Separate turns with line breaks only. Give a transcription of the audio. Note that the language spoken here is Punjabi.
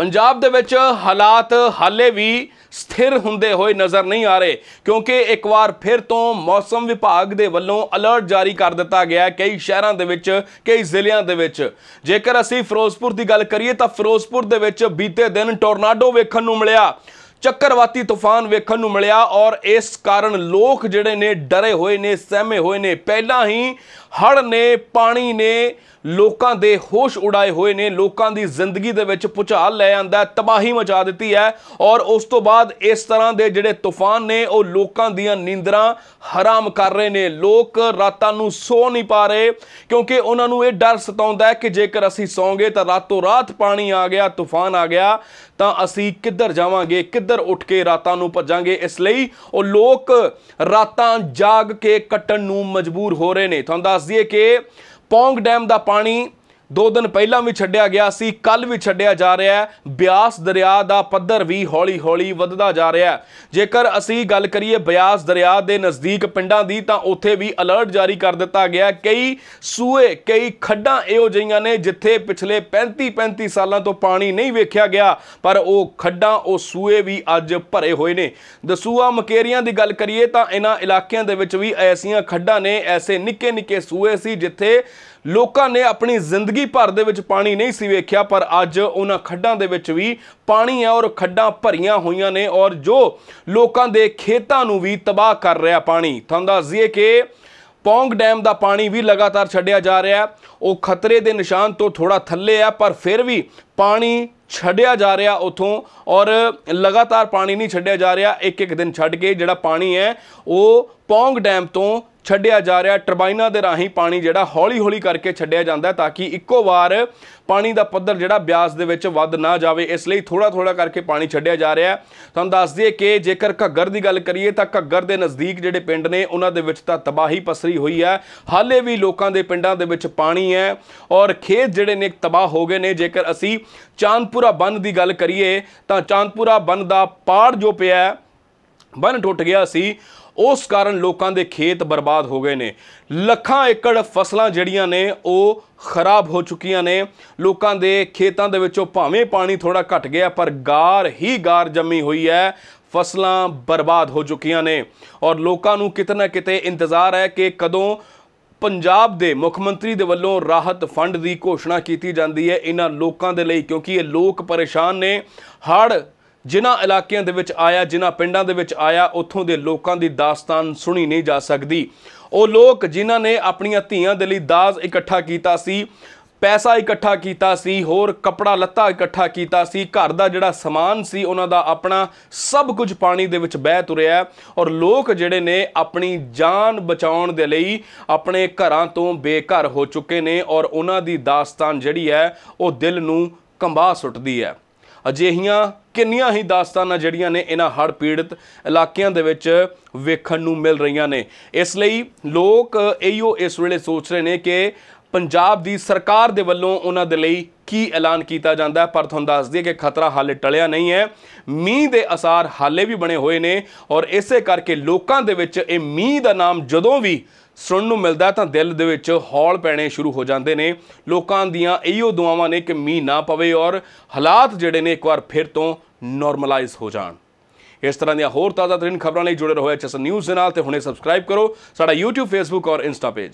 ਪੰਜਾਬ ਦੇ ਵਿੱਚ ਹਾਲਾਤ ਹਾਲੇ ਵੀ ਸਥਿਰ ਹੁੰਦੇ ਹੋਏ ਨਜ਼ਰ ਨਹੀਂ ਆ ਰਹੇ ਕਿਉਂਕਿ ਇੱਕ ਵਾਰ ਫਿਰ ਤੋਂ ਮੌਸਮ ਵਿਭਾਗ ਦੇ ਵੱਲੋਂ ਅਲਰਟ ਜਾਰੀ ਕਰ ਦਿੱਤਾ ਗਿਆ ਹੈ ਕਈ ਸ਼ਹਿਰਾਂ ਦੇ ਵਿੱਚ ਕਈ ਜ਼ਿਲ੍ਹਿਆਂ ਦੇ ਵਿੱਚ ਜੇਕਰ ਅਸੀਂ ਫਿਰੋਜ਼ਪੁਰ ਦੀ ਗੱਲ ਕਰੀਏ ਤਾਂ ਫਿਰੋਜ਼ਪੁਰ ਦੇ ਵਿੱਚ ਬੀਤੇ ਦਿਨ ਟੋਰਨਾਡੋ ਵੇਖਣ ਨੂੰ ਮਿਲਿਆ ਚੱਕਰਵਾਤੀ ਤੂਫਾਨ ਵੇਖਣ ਨੂੰ ਮਿਲਿਆ ਔਰ ਇਸ ਕਾਰਨ ਲੋਕ ਜਿਹੜੇ ਨੇ ਡਰੇ ਹੋਏ ਨੇ ਸਹਿਮੇ ਹੋਏ ਨੇ ਪਹਿਲਾਂ ਹੀ ਹੜ ਨੇ ਪਾਣੀ ਨੇ ਲੋਕਾਂ ਦੇ ਹੋਸ਼ ਉਡਾਏ ਹੋਏ ਨੇ ਲੋਕਾਂ ਦੀ ਜ਼ਿੰਦਗੀ ਦੇ ਵਿੱਚ ਪੁਚਾਲ ਲੈ ਆਂਦਾ ਤਬਾਹੀ ਮਚਾ ਦਿੱਤੀ ਹੈ ਔਰ ਉਸ ਤੋਂ ਬਾਅਦ ਇਸ ਤਰ੍ਹਾਂ ਦੇ ਜਿਹੜੇ ਤੂਫਾਨ ਨੇ ਉਹ ਲੋਕਾਂ ਦੀਆਂ ਨੀਂਦਰਾਂ ਹਰਾਮ ਕਰ ਰਹੇ ਨੇ ਲੋਕ ਰਾਤਾਂ ਨੂੰ ਸੌ ਨਹੀਂ ਪਾ ਰਹੇ ਕਿਉਂਕਿ ਉਹਨਾਂ ਨੂੰ ਇਹ ਡਰ ਸਤਾਉਂਦਾ ਹੈ ਕਿ ਜੇਕਰ ਅਸੀਂ ਸੌਂਗੇ ਤਾਂ ਰਾਤੋਂ ਰਾਤ ਪਾਣੀ ਆ ਗਿਆ ਤੂਫਾਨ ਆ ਗਿਆ ਤਾਂ ਅਸੀਂ ਕਿੱਧਰ ਜਾਵਾਂਗੇ ਕਿੱਧਰ ਇੱਧਰ ਉੱਠ ਕੇ ਰਾਤਾਂ ਨੂੰ ਭੱਜਾਂਗੇ ਇਸ ਲਈ ਉਹ ਲੋਕ ਰਾਤਾਂ ਜਾਗ ਕੇ ਕੱਟਣ ਨੂੰ ਮਜਬੂਰ ਹੋ ਰਹੇ ਨੇ ਤੁਹਾਨੂੰ ਦੱਸ ਦਈਏ ਕਿ ਪੌਂਗ ਡੈਮ ਦਾ ਪਾਣੀ ਦੋ ਦਿਨ ਪਹਿਲਾਂ ਵੀ ਛੱਡਿਆ ਗਿਆ ਸੀ ਕੱਲ ਵੀ ਛੱਡਿਆ ਜਾ ਰਿਹਾ ਹੈ ਬਿਆਸ ਦਰਿਆ ਦਾ ਪੱਧਰ ਵੀ ਹੌਲੀ-ਹੌਲੀ ਵੱਧਦਾ ਜਾ ਰਿਹਾ ਹੈ ਜੇਕਰ ਅਸੀਂ ਗੱਲ ਕਰੀਏ ਬਿਆਸ ਦਰਿਆ ਦੇ ਨਜ਼ਦੀਕ ਪਿੰਡਾਂ ਦੀ ਤਾਂ ਉੱਥੇ ਵੀ ਅਲਰਟ ਜਾਰੀ ਕਰ ਦਿੱਤਾ ਗਿਆ ਕਈ ਸੂਏ ਕਈ ਖੱਡਾਂ ਇਹੋ ਜਿਹੀਆਂ ਨੇ ਜਿੱਥੇ ਪਿਛਲੇ 35-35 ਸਾਲਾਂ ਤੋਂ ਪਾਣੀ ਨਹੀਂ ਵੇਖਿਆ ਗਿਆ ਪਰ ਉਹ ਖੱਡਾਂ ਉਹ ਸੂਏ ਵੀ ਅੱਜ ਭਰੇ ਹੋਏ ਨੇ ਦਸੂਆ ਮਕੇਰੀਆਂ ਦੀ ਗੱਲ ਕਰੀਏ ਤਾਂ ਇਹਨਾਂ ਇਲਾਕਿਆਂ ਦੇ ਵਿੱਚ ਵੀ ਐਸੀਆਂ ਖੱਡਾਂ ਨੇ ਐਸੇ ਨਿੱਕੇ-ਨਿੱਕੇ ਸੂਏ ਸੀ ਜਿੱਥੇ ਲੋਕਾਂ ਨੇ ਆਪਣੀ ਜ਼ਿੰਦਗੀ ਜ਼ਿੰਦਗੀ ਭਰ ਦੇ ਵਿੱਚ ਪਾਣੀ ਨਹੀਂ ਸੀ ਵੇਖਿਆ ਪਰ ਅੱਜ ਉਹਨਾਂ ਖੱਡਾਂ ਦੇ ਵਿੱਚ ਵੀ ਪਾਣੀ ਹੈ ਔਰ ਖੱਡਾਂ ਭਰੀਆਂ ਹੋਈਆਂ ਨੇ ਔਰ ਜੋ ਲੋਕਾਂ ਦੇ ਖੇਤਾਂ ਨੂੰ ਵੀ ਤਬਾਹ ਕਰ ਰਿਹਾ ਪਾਣੀ ਤੁਹਾਨੂੰ ਜ਼ੀਏ ਕਿ ਪੌਂਗ ਡੈਮ ਦਾ ਪਾਣੀ ਵੀ ਲਗਾਤਾਰ ਛੱਡਿਆ ਜਾ ਰਿਹਾ ਹੈ ਉਹ ਖਤਰੇ ਦੇ ਨਿਸ਼ਾਨ ਤੋਂ ਥੋੜਾ ਥੱਲੇ ਹੈ ਪਰ ਫਿਰ ਵੀ ਪਾਣੀ ਛੱਡਿਆ ਜਾ ਰਿਹਾ ਉਥੋਂ ਔਰ ਲਗਾਤਾਰ ਪਾਣੀ ਨਹੀਂ ਛੱਡਿਆ ਜਾ ਰਿਹਾ ਇੱਕ ਇੱਕ ਦਿਨ ਛੱਡ ਕੇ ਜਿਹੜਾ ਪਾਣੀ ਹੈ ਉਹ ਪੌਂਗ ਡੈਮ ਤੋਂ ਛੱਡਿਆ ਜਾ ਰਿਹਾ ਟਰਬਾਈਨਾਂ ਦੇ ਰਾਹੀਂ ਪਾਣੀ ਜਿਹੜਾ ਹੌਲੀ-ਹੌਲੀ ਕਰਕੇ ਛੱਡਿਆ ਜਾਂਦਾ ਤਾਂ ਕਿ ਇੱਕੋ ਵਾਰ ਪਾਣੀ ਦਾ ਪੱਧਰ ਜਿਹੜਾ ਬਿਆਸ ਦੇ ਵਿੱਚ ਵੱਧ ਨਾ ਜਾਵੇ ਇਸ ਲਈ ਥੋੜਾ-ਥੋੜਾ ਕਰਕੇ ਪਾਣੀ ਛੱਡਿਆ ਜਾ ਰਿਹਾ ਤੁਹਾਨੂੰ ਦੱਸ ਦਈਏ ਕਿ ਜੇਕਰ ਘੱਗਰ ਦੀ ਗੱਲ ਕਰੀਏ ਤਾਂ ਘੱਗਰ ਦੇ ਨਜ਼ਦੀਕ ਜਿਹੜੇ ਪਿੰਡ ਨੇ ਉਹਨਾਂ ਦੇ ਵਿੱਚ ਤਾਂ ਤਬਾਹੀ ਪਸਰੀ ਹੋਈ ਹੈ ਹਾਲੇ ਵੀ ਲੋਕਾਂ ਦੇ ਪਿੰਡਾਂ ਦੇ ਵਿੱਚ ਪਾਣੀ ਹੈ ਔਰ ਖੇਤ ਜਿਹੜੇ ਨੇ ਤਬਾਹ ਹੋ ਗਏ ਨੇ ਜੇਕਰ ਅਸੀਂ ਚਾਂਦਪੁਰਾ ਬੰਨ ਦੀ ਗੱਲ ਕਰੀਏ ਤਾਂ ਚਾਂਦਪੁਰਾ ਬੰਨ ਦਾ ਪਾੜ ਜੋ ਪਿਆ ਬੰਨ ਟੁੱਟ ਗਿਆ ਸੀ ਉਸ ਕਾਰਨ ਲੋਕਾਂ ਦੇ ਖੇਤ ਬਰਬਾਦ ਹੋ ਗਏ ਨੇ ਲੱਖਾਂ ਏਕੜ ਫਸਲਾਂ ਜਿਹੜੀਆਂ ਨੇ ਉਹ ਖਰਾਬ ਹੋ ਚੁੱਕੀਆਂ ਨੇ ਲੋਕਾਂ ਦੇ ਖੇਤਾਂ ਦੇ ਵਿੱਚੋਂ ਭਾਵੇਂ ਪਾਣੀ ਥੋੜਾ ਘਟ ਗਿਆ ਪਰ ਗਾਰ ਹੀ ਗਾਰ ਜੰਮੀ ਹੋਈ ਹੈ ਫਸਲਾਂ ਬਰਬਾਦ ਹੋ ਚੁੱਕੀਆਂ ਨੇ ਔਰ ਲੋਕਾਂ ਨੂੰ ਕਿਤਨਾ ਕਿਤੇ ਇੰਤਜ਼ਾਰ ਹੈ ਕਿ ਕਦੋਂ ਪੰਜਾਬ ਦੇ ਮੁੱਖ ਮੰਤਰੀ ਦੇ ਵੱਲੋਂ ਰਾਹਤ ਫੰਡ ਦੀ ਘੋਸ਼ਣਾ ਕੀਤੀ ਜਾਂਦੀ ਹੈ ਇਹਨਾਂ ਲੋਕਾਂ ਦੇ ਲਈ ਕਿਉਂਕਿ ਇਹ ਲੋਕ ਪਰੇਸ਼ਾਨ ਨੇ ਹੜ੍ਹ ਜਿਨ੍ਹਾਂ ਇਲਾਕਿਆਂ ਦੇ ਵਿੱਚ ਆਇਆ ਜਿਨ੍ਹਾਂ ਪਿੰਡਾਂ ਦੇ ਵਿੱਚ ਆਇਆ ਉੱਥੋਂ ਦੇ ਲੋਕਾਂ ਦੀ ਦਾਸਤਾਨ ਸੁਣੀ ਨਹੀਂ ਜਾ ਸਕਦੀ ਉਹ ਲੋਕ ਜਿਨ੍ਹਾਂ ਨੇ ਆਪਣੀਆਂ ਧੀਆਂ ਦੇ ਲਈ ਦਾਜ ਇਕੱਠਾ ਕੀਤਾ ਸੀ ਪੈਸਾ ਇਕੱਠਾ ਕੀਤਾ ਸੀ ਹੋਰ ਕਪੜਾ ਲੱਤਾ ਇਕੱਠਾ ਕੀਤਾ ਸੀ ਘਰ ਦਾ ਜਿਹੜਾ ਸਮਾਨ ਸੀ ਉਹਨਾਂ ਦਾ ਆਪਣਾ ਸਭ ਕੁਝ ਪਾਣੀ ਦੇ ਵਿੱਚ ਬਹਿ ਤੁਰਿਆ ਔਰ ਲੋਕ ਜਿਹੜੇ ਨੇ ਆਪਣੀ ਜਾਨ ਬਚਾਉਣ ਦੇ ਲਈ ਆਪਣੇ ਘਰਾਂ ਤੋਂ ਬੇਘਰ ਹੋ ਚੁੱਕੇ ਨੇ ਔਰ ਉਹਨਾਂ ਦੀ ਦਾਸਤਾਨ ਜਿਹੜੀ ਹੈ ਉਹ ਦਿਲ ਨੂੰ ਕੰਬਾ ਸੁੱਟਦੀ ਹੈ ਅਜਿਹੀਆਂ ਕਿੰਨੀਆਂ ਹੀ ਦਾਸਤਾਨਾਂ ਜਿਹੜੀਆਂ ਨੇ ਇਹਨਾਂ ਹੜ ਪੀੜਤ ਇਲਾਕਿਆਂ ਦੇ ਵਿੱਚ ਵੇਖਣ ਨੂੰ ਮਿਲ ਰਹੀਆਂ ਨੇ ਇਸ ਲਈ ਲੋਕ ਇਹੋ ਇਸ ਵੇਲੇ ਸੋਚ ਰਹੇ ਨੇ ਕਿ ਪੰਜਾਬ ਦੀ ਸਰਕਾਰ ਦੇ ਵੱਲੋਂ ਉਹਨਾਂ ਦੇ ਲਈ ਕੀ ਐਲਾਨ ਕੀਤਾ ਜਾਂਦਾ ਪਰ ਤੁਹਾਨੂੰ ਦੱਸ ਦਈਏ ਕਿ ਖਤਰਾ ਹਾਲੇ ਟਲਿਆ ਨਹੀਂ ਹੈ ਮੀਂਹ ਦੇ ਅਸਾਰ ਹਾਲੇ ਵੀ ਬਣੇ ਹੋਏ ਨੇ ਔਰ ਇਸੇ ਕਰਕੇ ਲੋਕਾਂ ਦੇ ਵਿੱਚ ਇਹ ਮੀਂਹ ਦਾ ਨਾਮ ਜਦੋਂ ਵੀ ਸੁਣਨ ਨੂੰ ਮਿਲਦਾ ਤਾਂ ਦਿਲ ਦੇ ਵਿੱਚ ਹੌਲ ਪੈਣੇ ਸ਼ੁਰੂ ਹੋ ਜਾਂਦੇ ਨੇ ਲੋਕਾਂ ਦੀਆਂ ਇਹੋ ਦੁਆਵਾਂ ਨੇ ਕਿ ਮੀਂਹ ਨਾ ਪਵੇ ਔਰ ਹਾਲਾਤ ਜਿਹੜੇ ਨੇ ਇੱਕ ਵਾਰ ਫਿਰ ਤੋਂ ਨਾਰਮਲਾਈਜ਼ ਹੋ ਜਾਣ ਇਸ ਤਰ੍ਹਾਂ ਦੀਆਂ ਹੋਰ ਤਾਜ਼ਾ ਤਰੀਨ ਖਬਰਾਂ ਲਈ ਜੁੜੇ ਰਹੋ ਐਚਐਸ ਨਿਊਜ਼ ਦੇ ਨਾਲ ਤੇ ਹੁਣੇ ਸਬਸਕ੍ਰਾਈਬ ਕਰੋ ਸਾਡਾ YouTube Facebook ਔਰ Insta ਪੇਜ